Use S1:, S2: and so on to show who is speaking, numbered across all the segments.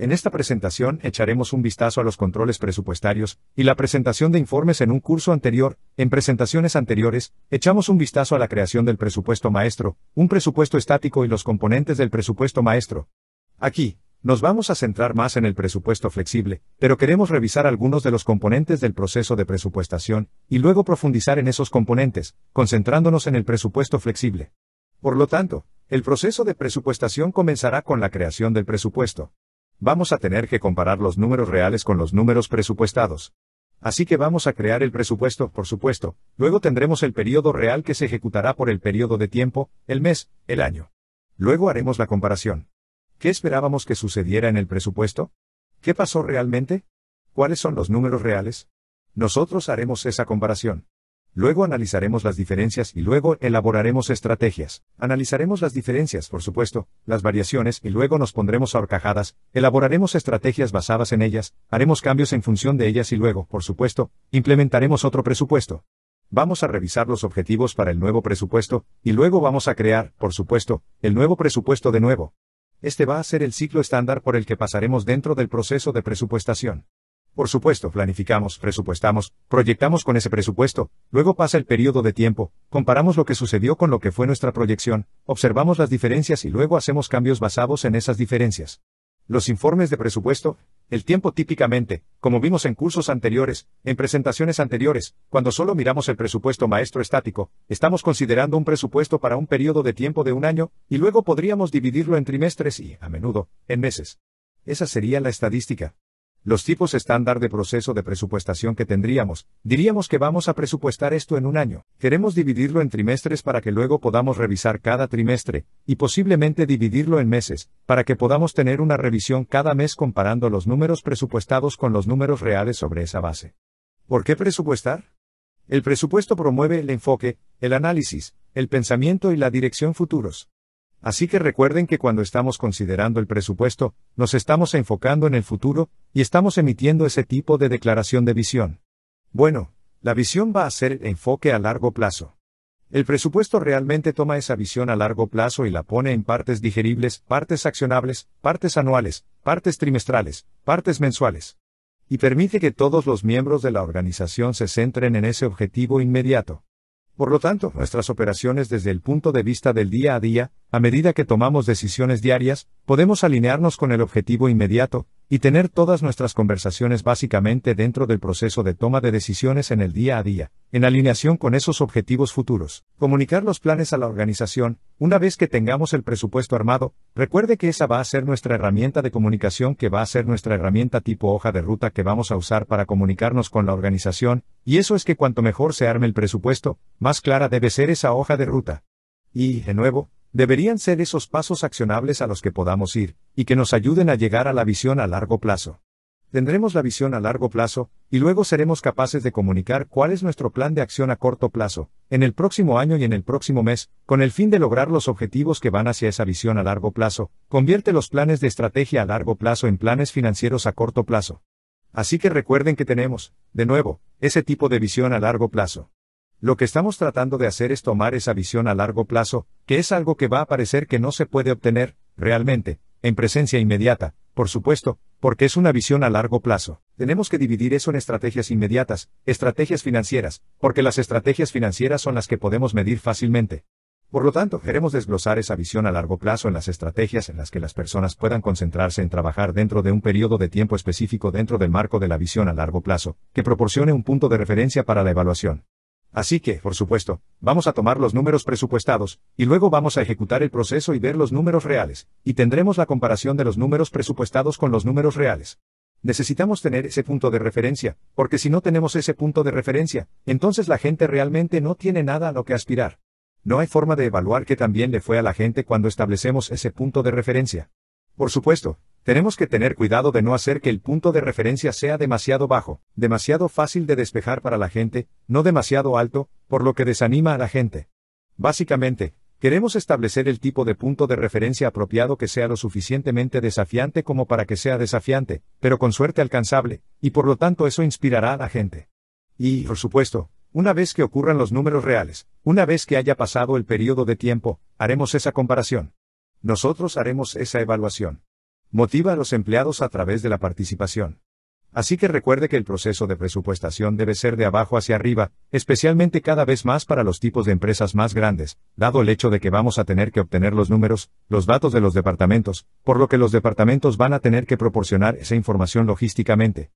S1: En esta presentación echaremos un vistazo a los controles presupuestarios y la presentación de informes en un curso anterior. En presentaciones anteriores, echamos un vistazo a la creación del presupuesto maestro, un presupuesto estático y los componentes del presupuesto maestro. Aquí, nos vamos a centrar más en el presupuesto flexible, pero queremos revisar algunos de los componentes del proceso de presupuestación y luego profundizar en esos componentes, concentrándonos en el presupuesto flexible. Por lo tanto, el proceso de presupuestación comenzará con la creación del presupuesto. Vamos a tener que comparar los números reales con los números presupuestados. Así que vamos a crear el presupuesto, por supuesto, luego tendremos el periodo real que se ejecutará por el periodo de tiempo, el mes, el año. Luego haremos la comparación. ¿Qué esperábamos que sucediera en el presupuesto? ¿Qué pasó realmente? ¿Cuáles son los números reales? Nosotros haremos esa comparación. Luego analizaremos las diferencias y luego elaboraremos estrategias. Analizaremos las diferencias, por supuesto, las variaciones y luego nos pondremos a horcajadas, elaboraremos estrategias basadas en ellas, haremos cambios en función de ellas y luego, por supuesto, implementaremos otro presupuesto. Vamos a revisar los objetivos para el nuevo presupuesto, y luego vamos a crear, por supuesto, el nuevo presupuesto de nuevo. Este va a ser el ciclo estándar por el que pasaremos dentro del proceso de presupuestación. Por supuesto, planificamos, presupuestamos, proyectamos con ese presupuesto, luego pasa el periodo de tiempo, comparamos lo que sucedió con lo que fue nuestra proyección, observamos las diferencias y luego hacemos cambios basados en esas diferencias. Los informes de presupuesto, el tiempo típicamente, como vimos en cursos anteriores, en presentaciones anteriores, cuando solo miramos el presupuesto maestro estático, estamos considerando un presupuesto para un periodo de tiempo de un año, y luego podríamos dividirlo en trimestres y, a menudo, en meses. Esa sería la estadística los tipos estándar de proceso de presupuestación que tendríamos, diríamos que vamos a presupuestar esto en un año, queremos dividirlo en trimestres para que luego podamos revisar cada trimestre, y posiblemente dividirlo en meses, para que podamos tener una revisión cada mes comparando los números presupuestados con los números reales sobre esa base. ¿Por qué presupuestar? El presupuesto promueve el enfoque, el análisis, el pensamiento y la dirección futuros. Así que recuerden que cuando estamos considerando el presupuesto, nos estamos enfocando en el futuro, y estamos emitiendo ese tipo de declaración de visión. Bueno, la visión va a ser el enfoque a largo plazo. El presupuesto realmente toma esa visión a largo plazo y la pone en partes digeribles, partes accionables, partes anuales, partes trimestrales, partes mensuales. Y permite que todos los miembros de la organización se centren en ese objetivo inmediato. Por lo tanto, nuestras operaciones desde el punto de vista del día a día, a medida que tomamos decisiones diarias, podemos alinearnos con el objetivo inmediato, y tener todas nuestras conversaciones básicamente dentro del proceso de toma de decisiones en el día a día, en alineación con esos objetivos futuros. Comunicar los planes a la organización, una vez que tengamos el presupuesto armado, recuerde que esa va a ser nuestra herramienta de comunicación que va a ser nuestra herramienta tipo hoja de ruta que vamos a usar para comunicarnos con la organización, y eso es que cuanto mejor se arme el presupuesto, más clara debe ser esa hoja de ruta. Y, de nuevo, Deberían ser esos pasos accionables a los que podamos ir, y que nos ayuden a llegar a la visión a largo plazo. Tendremos la visión a largo plazo, y luego seremos capaces de comunicar cuál es nuestro plan de acción a corto plazo, en el próximo año y en el próximo mes, con el fin de lograr los objetivos que van hacia esa visión a largo plazo. Convierte los planes de estrategia a largo plazo en planes financieros a corto plazo. Así que recuerden que tenemos, de nuevo, ese tipo de visión a largo plazo. Lo que estamos tratando de hacer es tomar esa visión a largo plazo, que es algo que va a parecer que no se puede obtener, realmente, en presencia inmediata, por supuesto, porque es una visión a largo plazo. Tenemos que dividir eso en estrategias inmediatas, estrategias financieras, porque las estrategias financieras son las que podemos medir fácilmente. Por lo tanto, queremos desglosar esa visión a largo plazo en las estrategias en las que las personas puedan concentrarse en trabajar dentro de un periodo de tiempo específico dentro del marco de la visión a largo plazo, que proporcione un punto de referencia para la evaluación. Así que, por supuesto, vamos a tomar los números presupuestados, y luego vamos a ejecutar el proceso y ver los números reales, y tendremos la comparación de los números presupuestados con los números reales. Necesitamos tener ese punto de referencia, porque si no tenemos ese punto de referencia, entonces la gente realmente no tiene nada a lo que aspirar. No hay forma de evaluar qué también le fue a la gente cuando establecemos ese punto de referencia. Por supuesto, tenemos que tener cuidado de no hacer que el punto de referencia sea demasiado bajo, demasiado fácil de despejar para la gente, no demasiado alto, por lo que desanima a la gente. Básicamente, queremos establecer el tipo de punto de referencia apropiado que sea lo suficientemente desafiante como para que sea desafiante, pero con suerte alcanzable, y por lo tanto eso inspirará a la gente. Y, por supuesto, una vez que ocurran los números reales, una vez que haya pasado el periodo de tiempo, haremos esa comparación. Nosotros haremos esa evaluación. Motiva a los empleados a través de la participación. Así que recuerde que el proceso de presupuestación debe ser de abajo hacia arriba, especialmente cada vez más para los tipos de empresas más grandes, dado el hecho de que vamos a tener que obtener los números, los datos de los departamentos, por lo que los departamentos van a tener que proporcionar esa información logísticamente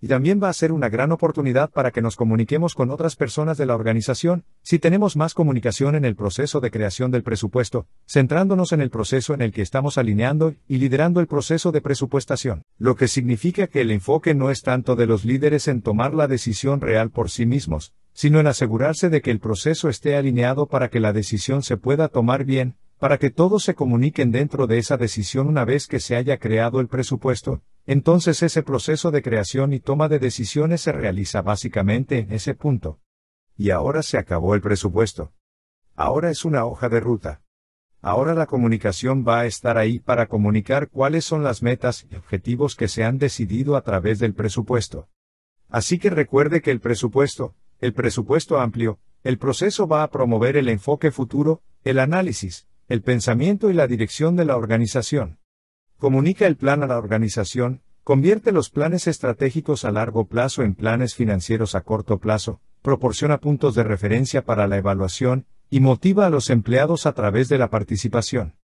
S1: y también va a ser una gran oportunidad para que nos comuniquemos con otras personas de la organización, si tenemos más comunicación en el proceso de creación del presupuesto, centrándonos en el proceso en el que estamos alineando y liderando el proceso de presupuestación, lo que significa que el enfoque no es tanto de los líderes en tomar la decisión real por sí mismos, sino en asegurarse de que el proceso esté alineado para que la decisión se pueda tomar bien, para que todos se comuniquen dentro de esa decisión una vez que se haya creado el presupuesto, entonces ese proceso de creación y toma de decisiones se realiza básicamente en ese punto. Y ahora se acabó el presupuesto. Ahora es una hoja de ruta. Ahora la comunicación va a estar ahí para comunicar cuáles son las metas y objetivos que se han decidido a través del presupuesto. Así que recuerde que el presupuesto, el presupuesto amplio, el proceso va a promover el enfoque futuro, el análisis, el pensamiento y la dirección de la organización. Comunica el plan a la organización, convierte los planes estratégicos a largo plazo en planes financieros a corto plazo, proporciona puntos de referencia para la evaluación, y motiva a los empleados a través de la participación.